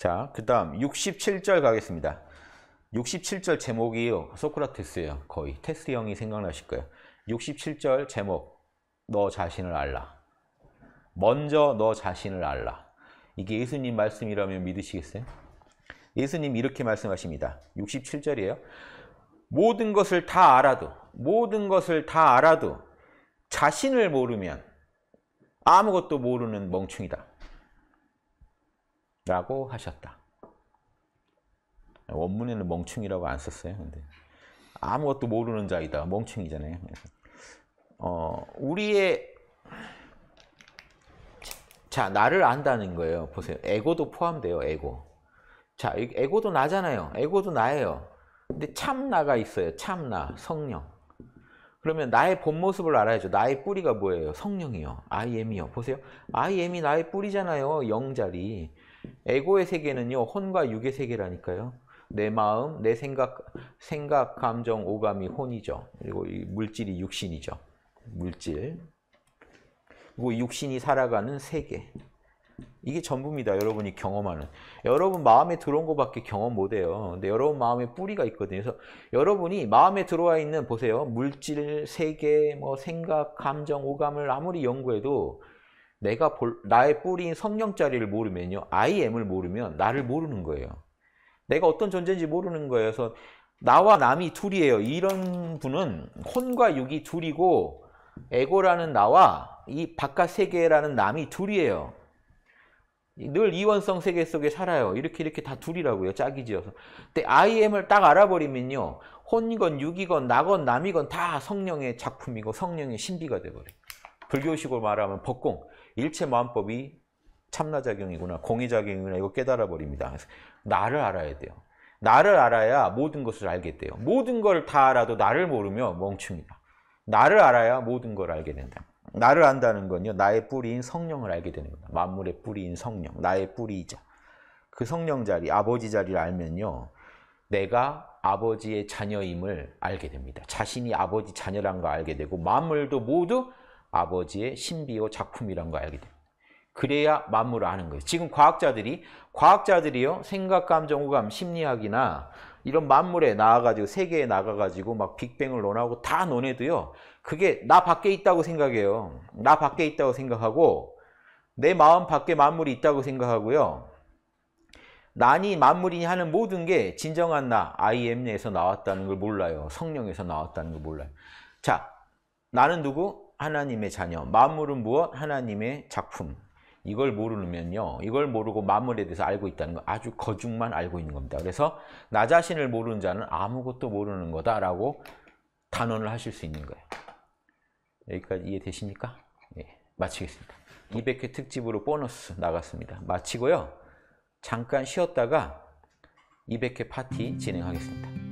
자, 그 다음 67절 가겠습니다. 67절 제목이요. 소크라테스예요. 거의 테스 형이 생각나실 거예요. 67절 제목 너 자신을 알라. 먼저 너 자신을 알라. 이게 예수님 말씀이라면 믿으시겠어요? 예수님 이렇게 말씀하십니다. 67절이에요. 모든 것을 다 알아도 모든 것을 다 알아도 자신을 모르면 아무것도 모르는 멍충이다. 라고 하셨다. 원문에는 멍충이라고 안 썼어요. 근데 아무것도 모르는 자이다. 멍충이잖아요. 어, 우리의 자, 나를 안다는 거예요. 보세요. 에고도 포함돼요. 에고. 자, 에고도 나잖아요. 에고도 나예요. 근데 참나가 있어요. 참나, 성령. 그러면 나의 본 모습을 알아야죠. 나의 뿌리가 뭐예요? 성령이요. I am이요. 보세요. I am이 나의 뿌리잖아요. 영자리. 에고의 세계는요, 혼과 육의 세계라니까요. 내 마음, 내 생각, 생각, 감정, 오감이 혼이죠. 그리고 물질이 육신이죠. 물질. 그리고 육신이 살아가는 세계. 이게 전부입니다. 여러분이 경험하는. 여러분 마음에 들어온 것밖에 경험 못해요. 근데 여러분 마음에 뿌리가 있거든요. 그래서 여러분이 마음에 들어와 있는 보세요. 물질, 세계, 뭐 생각, 감정, 오감을 아무리 연구해도 내가 볼, 나의 뿌리인 성령 자리를 모르면요. I am을 모르면 나를 모르는 거예요. 내가 어떤 존재인지 모르는 거예요. 그래서 나와 남이 둘이에요. 이런 분은 혼과 육이 둘이고 에고라는 나와 이 바깥 세계라는 남이 둘이에요. 늘 이원성 세계 속에 살아요. 이렇게 이렇게 다 둘이라고요. 짝이지어서. 근데 I am을 딱 알아버리면요. 혼이건 육이건 나건 남이건 다 성령의 작품이고 성령의 신비가 돼버려요. 불교식으로 말하면 법공, 일체 마음법이 참나작용이구나, 공의작용이구나 이거 깨달아 버립니다. 나를 알아야 돼요. 나를 알아야 모든 것을 알게 돼요. 모든 걸 다 알아도 나를 모르면 멍충이다. 나를 알아야 모든 걸 알게 된다. 나를 안다는 건요. 나의 뿌리인 성령을 알게 되는 겁니다. 만물의 뿌리인 성령, 나의 뿌리이자 그 성령 자리, 아버지 자리를 알면요. 내가 아버지의 자녀임을 알게 됩니다. 자신이 아버지 자녀란 걸 알게 되고 만물도 모두 아버지의 신비호 작품이란 거 알게 됩니다. 그래야 만물을 아는 거예요. 지금 과학자들이 과학자들이요 생각, 감정, 호감, 심리학이나 이런 만물에 나와가지고 세계에 나가가지고 막 빅뱅을 논하고 다 논해도요 그게 나 밖에 있다고 생각해요. 나 밖에 있다고 생각하고 내 마음 밖에 만물이 있다고 생각하고요. 난이 만물이니 하는 모든 게 진정한 나, I am 에서 나왔다는 걸 몰라요. 성령에서 나왔다는 걸 몰라요. 자, 나는 누구? 하나님의 자녀, 마물은 무엇? 하나님의 작품. 이걸 모르면요. 이걸 모르고 마물에 대해서 알고 있다는 거 아주 거중만 알고 있는 겁니다. 그래서 나 자신을 모르는 자는 아무것도 모르는 거다라고 단언을 하실 수 있는 거예요. 여기까지 이해되십니까? 예, 마치겠습니다. 200회 특집으로 보너스 나갔습니다. 마치고요. 잠깐 쉬었다가 200회 파티 진행하겠습니다.